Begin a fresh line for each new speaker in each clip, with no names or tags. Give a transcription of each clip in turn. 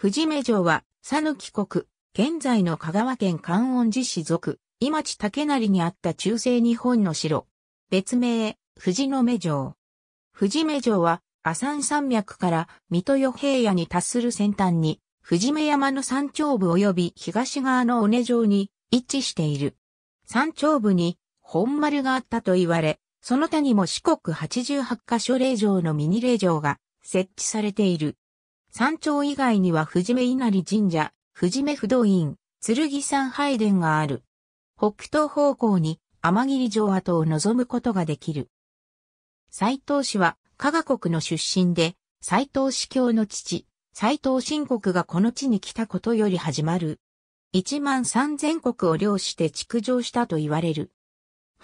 藤目城は、佐抜国、現在の香川県観音寺市属、今地竹成にあった中世日本の城。別名、藤の目城。藤目城は、阿山山脈から水戸与平野に達する先端に、藤目山の山頂部及び東側の尾根城に位置している。山頂部に本丸があったと言われ、その他にも四国八十八カ所霊城のミニ霊城が設置されている。山頂以外には藤目稲荷神社、藤目不動院、剣山拝殿がある。北東方向に天霧城跡を望むことができる。斎藤氏は加賀国の出身で、斎藤氏教の父、斎藤新国がこの地に来たことより始まる。一万三千国を領して築城したと言われる。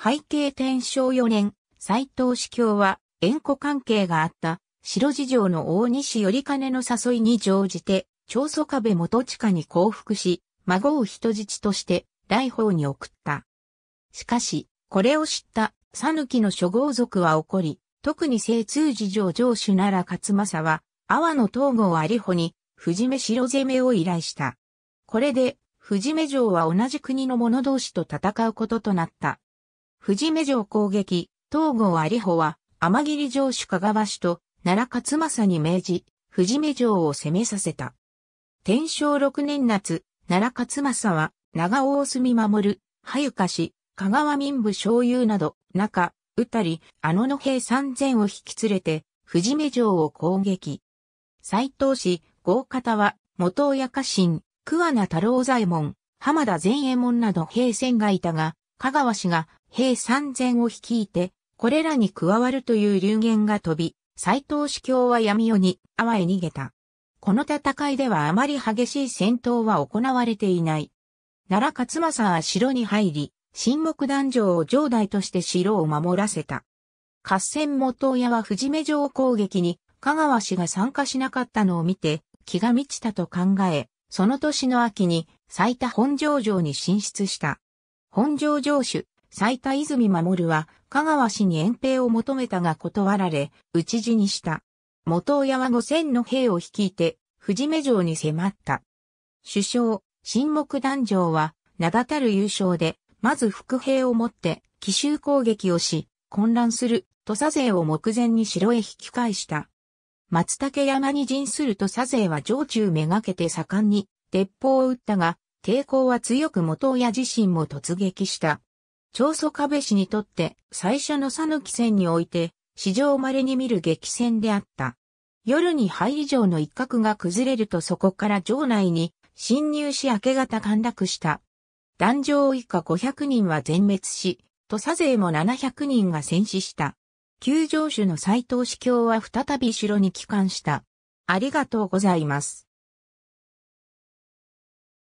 背景天正4年、斎藤氏教は縁故関係があった白事情の大西頼金の誘いに乗じて、長祖壁元地下に降伏し、孫を人質として、来訪に送った。しかし、これを知った、讃きの諸豪族は怒り、特に精通事情城主なら勝政は、阿波の東郷有穂に、藤目城攻めを依頼した。これで、藤目城は同じ国の者同士と戦うこととなった。藤目城攻撃、東郷有穂は、天霧城主香川氏と、奈良勝正に命じ、藤目城を攻めさせた。天正6年夏、奈良勝正は、長大隅守、る、早かし、香川民部醤油など、中、うたり、あのの兵三千を引き連れて、藤目城を攻撃。斎藤氏、豪方は、元親家臣、桑名太郎左衛門、浜田善衛門など兵戦がいたが、香川氏が兵三千を率いて、これらに加わるという流言が飛び、斎藤司教は闇夜に、阿波へ逃げた。この戦いではあまり激しい戦闘は行われていない。奈良勝政は城に入り、新木壇城を城代として城を守らせた。合戦元親は藤目城攻撃に、香川氏が参加しなかったのを見て、気が満ちたと考え、その年の秋に、最多本城城に進出した。本城城主、埼田泉守は香川氏に遠兵を求めたが断られ、討ち死にした。元親は五千の兵を率いて、藤目城に迫った。首相、新木壇城は、名だたる優勝で、まず副兵を持って、奇襲攻撃をし、混乱する土佐勢を目前に城へ引き返した。松竹山に陣する土佐勢は城中めがけて盛んに鉄砲を撃ったが、抵抗は強く元親自身も突撃した。長祖壁氏にとって最初の讃岐戦において、史上稀に見る激戦であった。夜に灰以上の一角が崩れるとそこから城内に侵入し明け方陥落した。壇上以下500人は全滅し、土佐勢も700人が戦死した。旧城主の斎藤司教は再び城に帰還した。ありがとうございます。